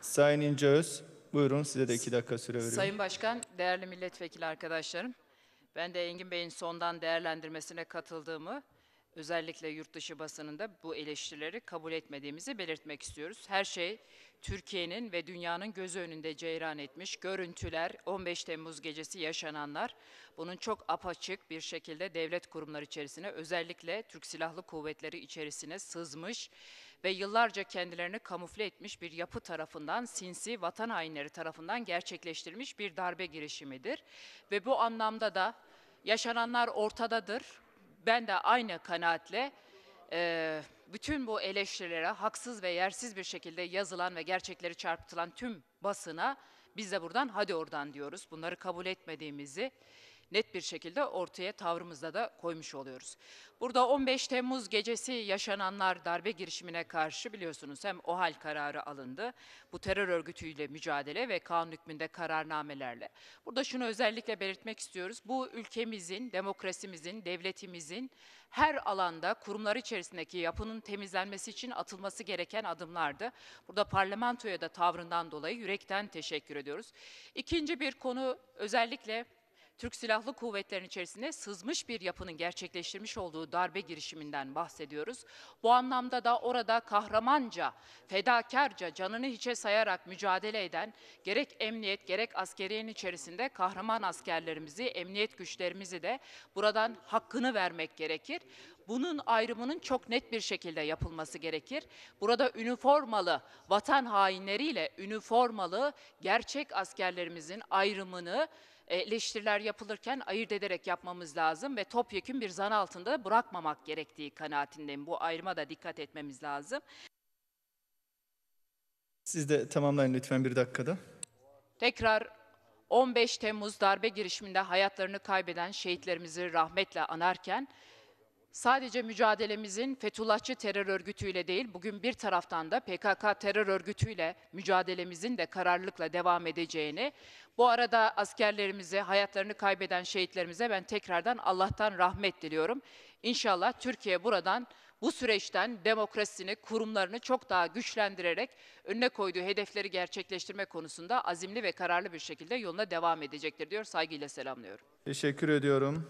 Sayın İnce Öz, buyurun size de iki dakika süre veriyorum. Sayın Başkan, değerli milletvekili arkadaşlarım, ben de Engin Bey'in sondan değerlendirmesine katıldığımı, özellikle yurt dışı basınında bu eleştirileri kabul etmediğimizi belirtmek istiyoruz. Her şey Türkiye'nin ve dünyanın gözü önünde ceyran etmiş görüntüler, 15 Temmuz gecesi yaşananlar, bunun çok apaçık bir şekilde devlet kurumları içerisine, özellikle Türk Silahlı Kuvvetleri içerisine sızmış ve yıllarca kendilerini kamufle etmiş bir yapı tarafından sinsi vatan hainleri tarafından gerçekleştirilmiş bir darbe girişimidir. Ve bu anlamda da yaşananlar ortadadır. Ben de aynı kanaatle e, bütün bu eleştirilere haksız ve yersiz bir şekilde yazılan ve gerçekleri çarpıtılan tüm basına biz de buradan hadi oradan diyoruz. Bunları kabul etmediğimizi net bir şekilde ortaya tavrımızda da koymuş oluyoruz. Burada 15 Temmuz gecesi yaşananlar darbe girişimine karşı biliyorsunuz hem OHAL kararı alındı. Bu terör örgütüyle mücadele ve kanun hükmünde kararnamelerle. Burada şunu özellikle belirtmek istiyoruz. Bu ülkemizin, demokrasimizin, devletimizin her alanda kurumlar içerisindeki yapının temizlenmesi için atılması gereken adımlardı. Burada parlamentoya da tavrından dolayı yürekten teşekkür ediyoruz. İkinci bir konu özellikle Türk Silahlı Kuvvetleri'nin içerisine sızmış bir yapının gerçekleştirmiş olduğu darbe girişiminden bahsediyoruz. Bu anlamda da orada kahramanca, fedakarca, canını hiçe sayarak mücadele eden gerek emniyet gerek askeriyenin içerisinde kahraman askerlerimizi, emniyet güçlerimizi de buradan hakkını vermek gerekir. Bunun ayrımının çok net bir şekilde yapılması gerekir. Burada üniformalı vatan hainleriyle üniformalı gerçek askerlerimizin ayrımını eleştiriler yapılırken ayırt ederek yapmamız lazım ve topyekün bir zan altında bırakmamak gerektiği kanaatindeyim. Bu ayrıma da dikkat etmemiz lazım. Siz de tamamlayın lütfen bir dakikada. Tekrar 15 Temmuz darbe girişiminde hayatlarını kaybeden şehitlerimizi rahmetle anarken Sadece mücadelemizin Fethullahçı terör örgütüyle değil, bugün bir taraftan da PKK terör örgütüyle mücadelemizin de kararlılıkla devam edeceğini, bu arada askerlerimize, hayatlarını kaybeden şehitlerimize ben tekrardan Allah'tan rahmet diliyorum. İnşallah Türkiye buradan bu süreçten demokrasisini, kurumlarını çok daha güçlendirerek önüne koyduğu hedefleri gerçekleştirme konusunda azimli ve kararlı bir şekilde yoluna devam edecektir diyor. Saygıyla selamlıyorum. Teşekkür ediyorum.